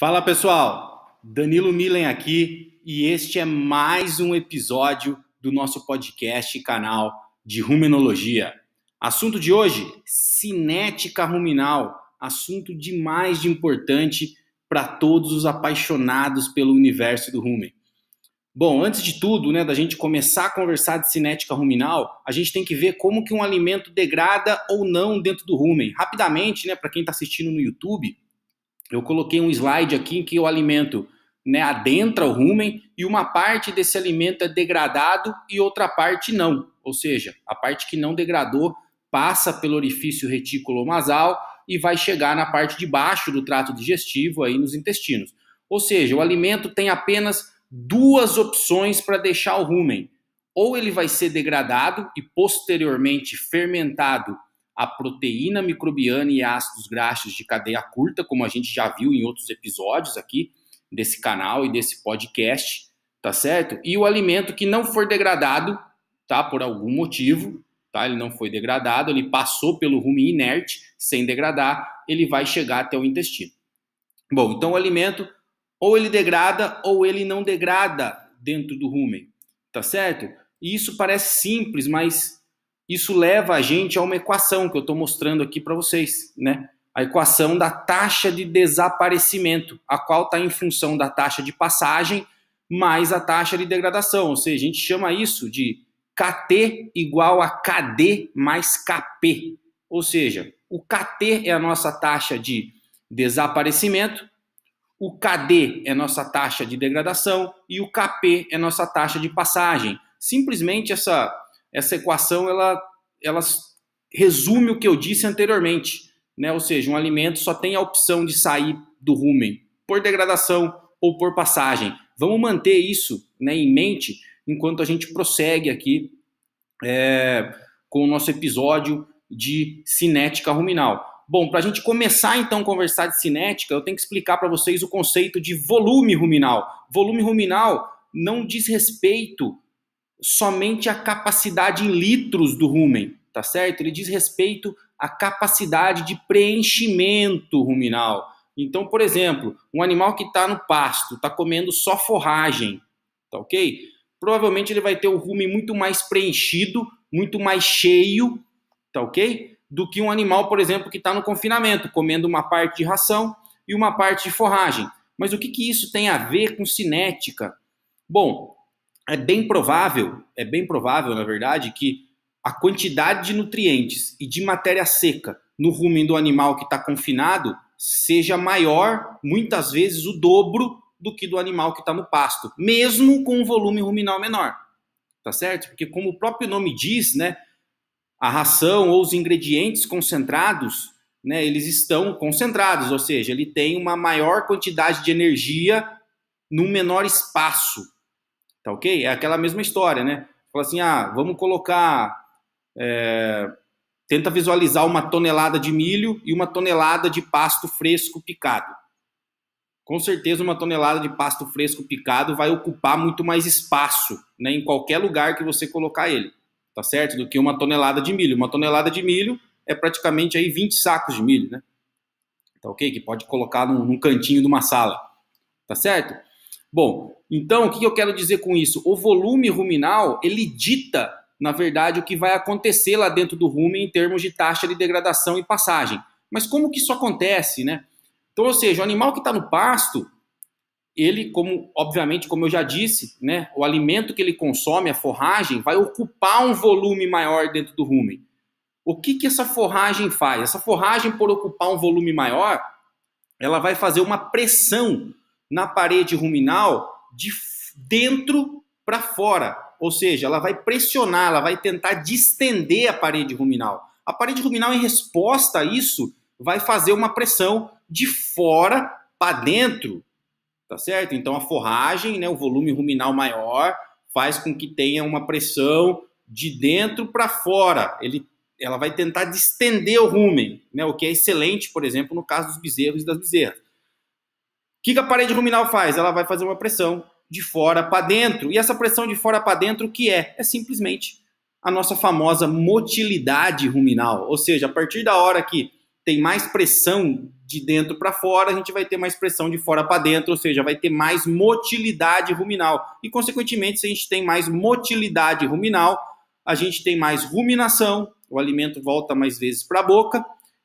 Fala pessoal, Danilo Milen aqui e este é mais um episódio do nosso podcast e canal de Rumenologia. Assunto de hoje: cinética ruminal, assunto demais de importante para todos os apaixonados pelo universo do rumen. Bom, antes de tudo, né, da gente começar a conversar de cinética ruminal, a gente tem que ver como que um alimento degrada ou não dentro do rumen. Rapidamente, né, para quem está assistindo no YouTube, eu coloquei um slide aqui em que o alimento né, adentra o rumen e uma parte desse alimento é degradado e outra parte não. Ou seja, a parte que não degradou passa pelo orifício reticulomasal e vai chegar na parte de baixo do trato digestivo, aí nos intestinos. Ou seja, o alimento tem apenas duas opções para deixar o rumen. Ou ele vai ser degradado e posteriormente fermentado a proteína microbiana e ácidos graxos de cadeia curta, como a gente já viu em outros episódios aqui desse canal e desse podcast, tá certo? E o alimento que não for degradado, tá? Por algum motivo, tá? Ele não foi degradado, ele passou pelo rumen inerte, sem degradar, ele vai chegar até o intestino. Bom, então o alimento ou ele degrada ou ele não degrada dentro do rumen, tá certo? E isso parece simples, mas isso leva a gente a uma equação que eu estou mostrando aqui para vocês, né? A equação da taxa de desaparecimento, a qual está em função da taxa de passagem mais a taxa de degradação. Ou seja, a gente chama isso de KT igual a KD mais KP. Ou seja, o KT é a nossa taxa de desaparecimento, o KD é nossa taxa de degradação e o KP é nossa taxa de passagem. Simplesmente essa essa equação ela, ela resume o que eu disse anteriormente, né? Ou seja, um alimento só tem a opção de sair do rumen por degradação ou por passagem. Vamos manter isso né, em mente enquanto a gente prossegue aqui é, com o nosso episódio de cinética ruminal. Bom, para a gente começar então a conversar de cinética, eu tenho que explicar para vocês o conceito de volume ruminal. Volume ruminal não diz respeito somente a capacidade em litros do rumen, tá certo? Ele diz respeito à capacidade de preenchimento ruminal. Então, por exemplo, um animal que está no pasto, está comendo só forragem, tá ok? Provavelmente ele vai ter o rumen muito mais preenchido, muito mais cheio, tá ok? Do que um animal, por exemplo, que está no confinamento, comendo uma parte de ração e uma parte de forragem. Mas o que, que isso tem a ver com cinética? Bom, é bem provável, é bem provável, na verdade, que a quantidade de nutrientes e de matéria seca no rumen do animal que está confinado seja maior, muitas vezes o dobro do que do animal que está no pasto, mesmo com um volume ruminal menor, tá certo? Porque como o próprio nome diz, né, a ração ou os ingredientes concentrados, né, eles estão concentrados, ou seja, ele tem uma maior quantidade de energia num menor espaço, Tá ok? É aquela mesma história, né? Fala assim, ah, vamos colocar. É, tenta visualizar uma tonelada de milho e uma tonelada de pasto fresco picado. Com certeza, uma tonelada de pasto fresco picado vai ocupar muito mais espaço né, em qualquer lugar que você colocar ele, tá certo? Do que uma tonelada de milho. Uma tonelada de milho é praticamente aí 20 sacos de milho, né? Tá ok? Que pode colocar num, num cantinho de uma sala, tá certo? Bom, então o que eu quero dizer com isso? O volume ruminal, ele dita, na verdade, o que vai acontecer lá dentro do rumen em termos de taxa de degradação e passagem. Mas como que isso acontece, né? Então, ou seja, o animal que está no pasto, ele, como obviamente, como eu já disse, né, o alimento que ele consome, a forragem, vai ocupar um volume maior dentro do rumen. O que, que essa forragem faz? Essa forragem, por ocupar um volume maior, ela vai fazer uma pressão na parede ruminal de dentro para fora, ou seja, ela vai pressionar, ela vai tentar distender a parede ruminal. A parede ruminal, em resposta a isso, vai fazer uma pressão de fora para dentro, tá certo? Então a forragem, né, o volume ruminal maior, faz com que tenha uma pressão de dentro para fora. Ele, ela vai tentar distender o rumen, né, o que é excelente, por exemplo, no caso dos bezerros e das bezerras que, que a parede ruminal faz? Ela vai fazer uma pressão de fora para dentro. E essa pressão de fora para dentro, o que é? É simplesmente a nossa famosa motilidade ruminal. Ou seja, a partir da hora que tem mais pressão de dentro para fora, a gente vai ter mais pressão de fora para dentro, ou seja, vai ter mais motilidade ruminal. E, consequentemente, se a gente tem mais motilidade ruminal, a gente tem mais ruminação, o alimento volta mais vezes para a boca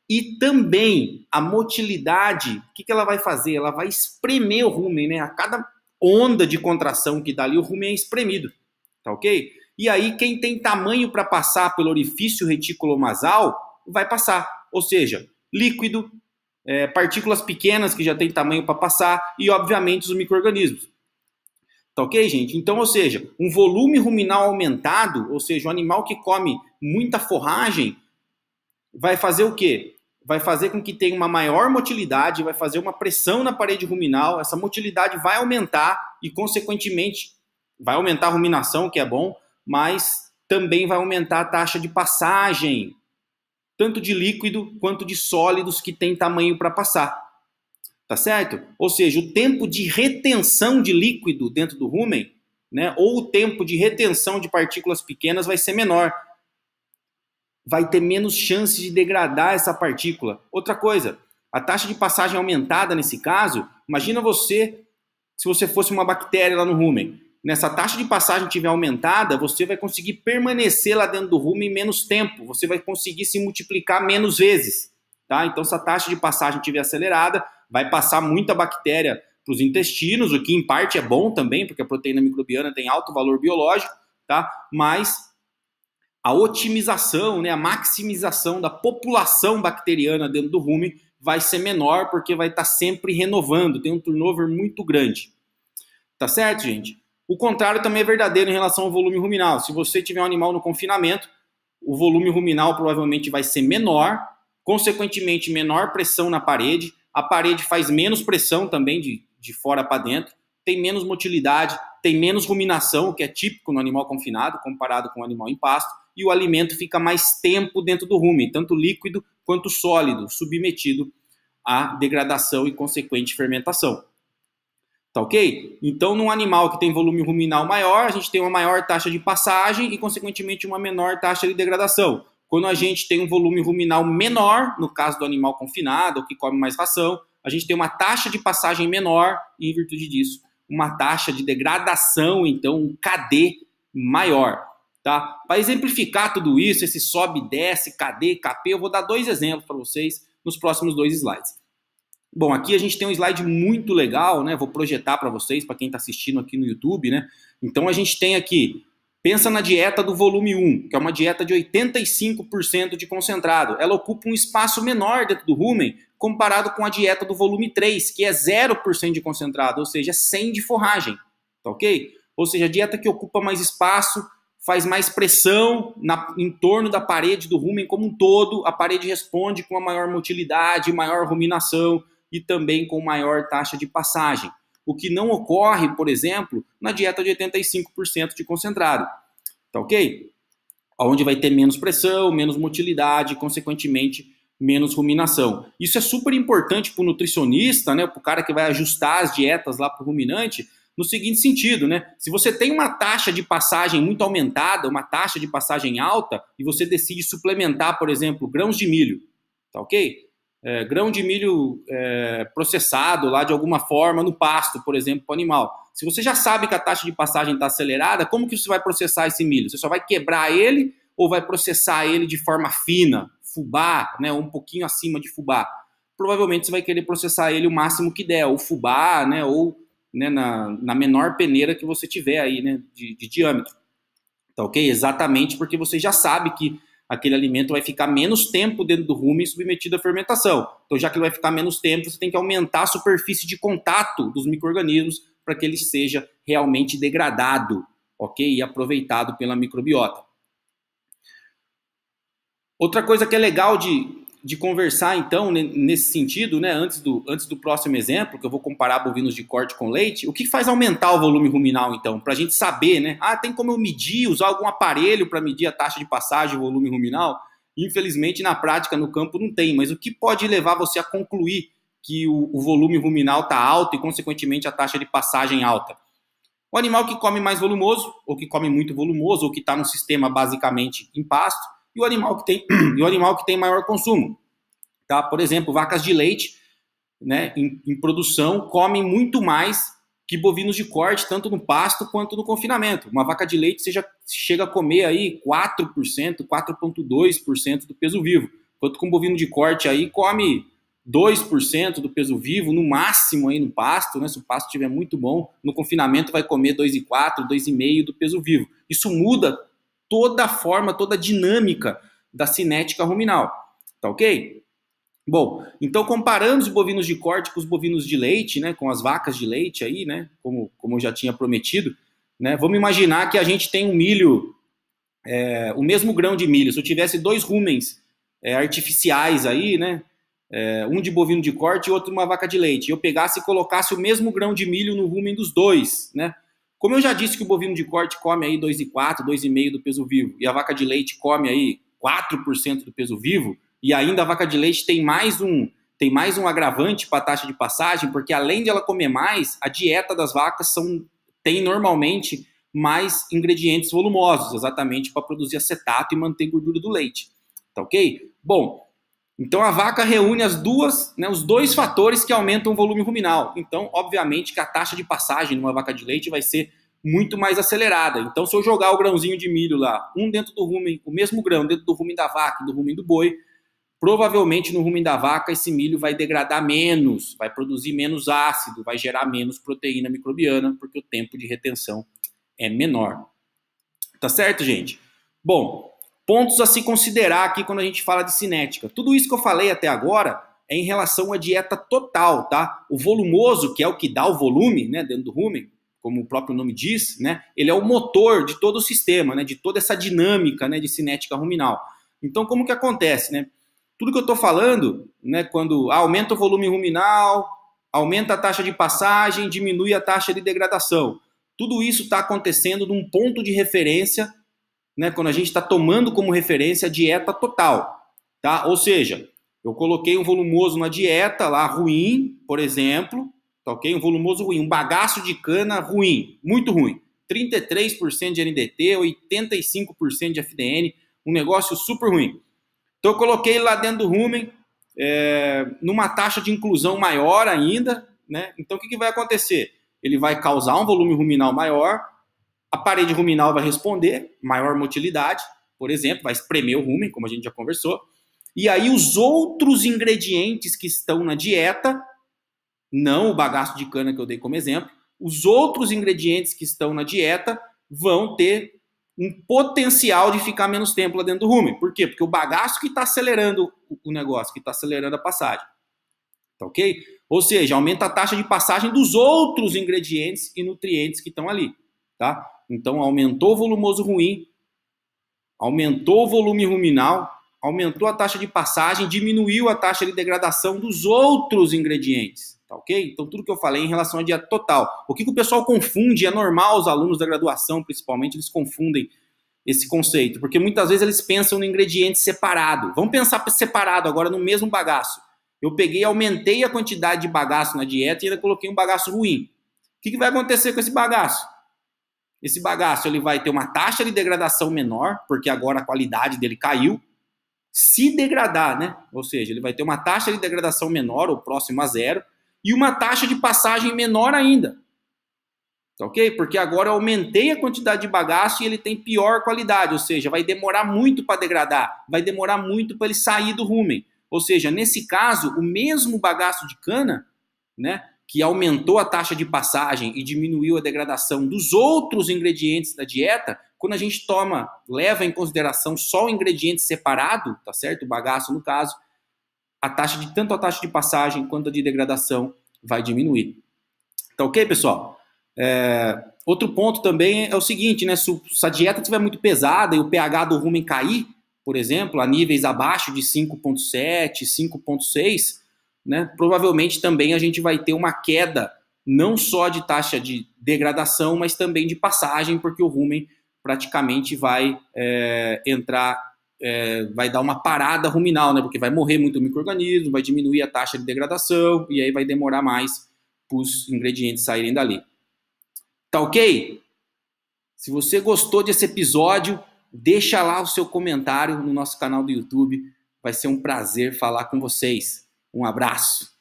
e também a motilidade, o que, que ela vai fazer? Ela vai espremer o rumen, né? A cada onda de contração que dá ali, o rumen é espremido, tá ok? E aí quem tem tamanho para passar pelo orifício reticulomasal, masal vai passar, ou seja, líquido, é, partículas pequenas que já tem tamanho para passar e obviamente os microrganismos. Tá ok, gente? Então, ou seja, um volume ruminal aumentado, ou seja, um animal que come muita forragem, vai fazer o quê? vai fazer com que tenha uma maior motilidade, vai fazer uma pressão na parede ruminal, essa motilidade vai aumentar e, consequentemente, vai aumentar a ruminação, que é bom, mas também vai aumentar a taxa de passagem, tanto de líquido quanto de sólidos que tem tamanho para passar. Tá certo? Ou seja, o tempo de retenção de líquido dentro do rumen, né, ou o tempo de retenção de partículas pequenas vai ser menor, vai ter menos chance de degradar essa partícula. Outra coisa, a taxa de passagem aumentada nesse caso, imagina você, se você fosse uma bactéria lá no rumen. Nessa taxa de passagem tiver aumentada, você vai conseguir permanecer lá dentro do rumen menos tempo, você vai conseguir se multiplicar menos vezes. Tá? Então, se a taxa de passagem tiver acelerada, vai passar muita bactéria para os intestinos, o que em parte é bom também, porque a proteína microbiana tem alto valor biológico, tá? mas a otimização, né, a maximização da população bacteriana dentro do rumen vai ser menor porque vai estar tá sempre renovando, tem um turnover muito grande. Tá certo, gente? O contrário também é verdadeiro em relação ao volume ruminal. Se você tiver um animal no confinamento, o volume ruminal provavelmente vai ser menor, consequentemente menor pressão na parede, a parede faz menos pressão também de, de fora para dentro, tem menos motilidade, tem menos ruminação, o que é típico no animal confinado comparado com o animal em pasto e o alimento fica mais tempo dentro do rumen, tanto líquido quanto sólido, submetido à degradação e consequente fermentação. Tá ok? Então, num animal que tem volume ruminal maior, a gente tem uma maior taxa de passagem e, consequentemente, uma menor taxa de degradação. Quando a gente tem um volume ruminal menor, no caso do animal confinado ou que come mais ração, a gente tem uma taxa de passagem menor e, em virtude disso, uma taxa de degradação, então um KD maior. Tá? Para exemplificar tudo isso, esse sobe, desce, KD, KP, eu vou dar dois exemplos para vocês nos próximos dois slides. Bom, aqui a gente tem um slide muito legal, né? Vou projetar para vocês, para quem está assistindo aqui no YouTube, né? Então a gente tem aqui, pensa na dieta do volume 1, que é uma dieta de 85% de concentrado. Ela ocupa um espaço menor dentro do rumen comparado com a dieta do volume 3, que é 0% de concentrado, ou seja, 100 de forragem, tá ok? Ou seja, a dieta que ocupa mais espaço faz mais pressão na, em torno da parede do rumen como um todo, a parede responde com a maior motilidade, maior ruminação e também com maior taxa de passagem. O que não ocorre, por exemplo, na dieta de 85% de concentrado. Tá ok? Onde vai ter menos pressão, menos motilidade, consequentemente, menos ruminação. Isso é super importante para o nutricionista, né, para o cara que vai ajustar as dietas lá para o ruminante, no seguinte sentido, né? Se você tem uma taxa de passagem muito aumentada, uma taxa de passagem alta, e você decide suplementar, por exemplo, grãos de milho, tá ok? É, grão de milho é, processado lá de alguma forma no pasto, por exemplo, para o animal. Se você já sabe que a taxa de passagem está acelerada, como que você vai processar esse milho? Você só vai quebrar ele ou vai processar ele de forma fina, fubá, né, um pouquinho acima de fubá? Provavelmente você vai querer processar ele o máximo que der, ou fubá, né, ou né, na, na menor peneira que você tiver aí, né, de, de diâmetro. Tá ok? Exatamente porque você já sabe que aquele alimento vai ficar menos tempo dentro do rumen submetido à fermentação. Então, já que ele vai ficar menos tempo, você tem que aumentar a superfície de contato dos micro-organismos para que ele seja realmente degradado, ok? E aproveitado pela microbiota. Outra coisa que é legal de de conversar, então, nesse sentido, né, antes do, antes do próximo exemplo, que eu vou comparar bovinos de corte com leite, o que faz aumentar o volume ruminal, então, para a gente saber, né? Ah, tem como eu medir, usar algum aparelho para medir a taxa de passagem, o volume ruminal? Infelizmente, na prática, no campo, não tem, mas o que pode levar você a concluir que o, o volume ruminal está alto e, consequentemente, a taxa de passagem alta? O animal que come mais volumoso, ou que come muito volumoso, ou que está num sistema basicamente em pasto, e o animal que tem, e o animal que tem maior consumo. Tá? Por exemplo, vacas de leite né, em, em produção comem muito mais que bovinos de corte, tanto no pasto quanto no confinamento. Uma vaca de leite seja chega a comer aí 4%, 4,2% do peso vivo. Enquanto com um bovino de corte aí come 2% do peso vivo, no máximo aí no pasto, né? Se o pasto estiver muito bom, no confinamento vai comer 2,4, 2,5 do peso vivo. Isso muda toda a forma, toda a dinâmica da cinética ruminal. Tá ok? Bom, então comparando os bovinos de corte com os bovinos de leite, né, com as vacas de leite aí, né, como, como eu já tinha prometido, né, vamos imaginar que a gente tem um milho, é, o mesmo grão de milho. Se eu tivesse dois rumens é, artificiais aí, né, é, um de bovino de corte e outro de uma vaca de leite, eu pegasse e colocasse o mesmo grão de milho no rumen dos dois, né, como eu já disse que o bovino de corte come aí 2,4, 2,5 do peso vivo, e a vaca de leite come aí 4% do peso vivo, e ainda a vaca de leite tem mais um tem mais um agravante para a taxa de passagem, porque além de ela comer mais, a dieta das vacas são, tem normalmente mais ingredientes volumosos, exatamente para produzir acetato e manter gordura do leite. Tá ok? Bom, então a vaca reúne as duas, né, os dois fatores que aumentam o volume ruminal. Então, obviamente, que a taxa de passagem numa vaca de leite vai ser muito mais acelerada. Então, se eu jogar o grãozinho de milho lá, um dentro do rumen, o mesmo grão dentro do rumen da vaca e do rumen do boi, provavelmente no rumen da vaca esse milho vai degradar menos, vai produzir menos ácido, vai gerar menos proteína microbiana, porque o tempo de retenção é menor. Tá certo, gente? Bom, Pontos a se considerar aqui quando a gente fala de cinética. Tudo isso que eu falei até agora é em relação à dieta total, tá? O volumoso, que é o que dá o volume, né, dentro do rumen, como o próprio nome diz, né? Ele é o motor de todo o sistema, né, de toda essa dinâmica, né, de cinética ruminal. Então, como que acontece, né? Tudo que eu estou falando, né, quando aumenta o volume ruminal, aumenta a taxa de passagem, diminui a taxa de degradação. Tudo isso está acontecendo num ponto de referência né, quando a gente está tomando como referência a dieta total. Tá? Ou seja, eu coloquei um volumoso na dieta lá ruim, por exemplo, tá ok? Um volumoso ruim, um bagaço de cana ruim, muito ruim. 33% de NDT, 85% de FDN, um negócio super ruim. Então eu coloquei lá dentro do rumen, é, numa taxa de inclusão maior ainda, né? Então o que, que vai acontecer? Ele vai causar um volume ruminal maior, a parede ruminal vai responder, maior motilidade, por exemplo, vai espremer o rumen, como a gente já conversou. E aí os outros ingredientes que estão na dieta, não o bagaço de cana que eu dei como exemplo, os outros ingredientes que estão na dieta vão ter um potencial de ficar menos tempo lá dentro do rumen. Por quê? Porque o bagaço que está acelerando o negócio, que está acelerando a passagem. Tá ok? Ou seja, aumenta a taxa de passagem dos outros ingredientes e nutrientes que estão ali. Tá? Então aumentou o volumoso ruim, aumentou o volume ruminal, aumentou a taxa de passagem, diminuiu a taxa de degradação dos outros ingredientes. Tá ok? Então, tudo que eu falei em relação à dieta total. O que, que o pessoal confunde, é normal os alunos da graduação, principalmente, eles confundem esse conceito, porque muitas vezes eles pensam no ingrediente separado. Vamos pensar separado agora no mesmo bagaço. Eu peguei, aumentei a quantidade de bagaço na dieta e ainda coloquei um bagaço ruim. O que, que vai acontecer com esse bagaço? Esse bagaço ele vai ter uma taxa de degradação menor, porque agora a qualidade dele caiu. Se degradar, né? Ou seja, ele vai ter uma taxa de degradação menor, ou próximo a zero, e uma taxa de passagem menor ainda. Tá ok? Porque agora eu aumentei a quantidade de bagaço e ele tem pior qualidade, ou seja, vai demorar muito para degradar, vai demorar muito para ele sair do rumen. Ou seja, nesse caso, o mesmo bagaço de cana, né? que aumentou a taxa de passagem e diminuiu a degradação dos outros ingredientes da dieta, quando a gente toma, leva em consideração só o ingrediente separado, tá certo? O bagaço no caso, a taxa de tanto a taxa de passagem quanto a de degradação vai diminuir. Tá ok, pessoal? É, outro ponto também é o seguinte, né? Se, se a dieta estiver muito pesada e o pH do rumen cair, por exemplo, a níveis abaixo de 5.7, 5.6, né, provavelmente também a gente vai ter uma queda não só de taxa de degradação, mas também de passagem, porque o rumen praticamente vai é, entrar, é, vai dar uma parada ruminal, né, porque vai morrer muito microorganismo, vai diminuir a taxa de degradação e aí vai demorar mais para os ingredientes saírem dali. Tá ok? Se você gostou desse episódio, deixa lá o seu comentário no nosso canal do YouTube. Vai ser um prazer falar com vocês. Um abraço.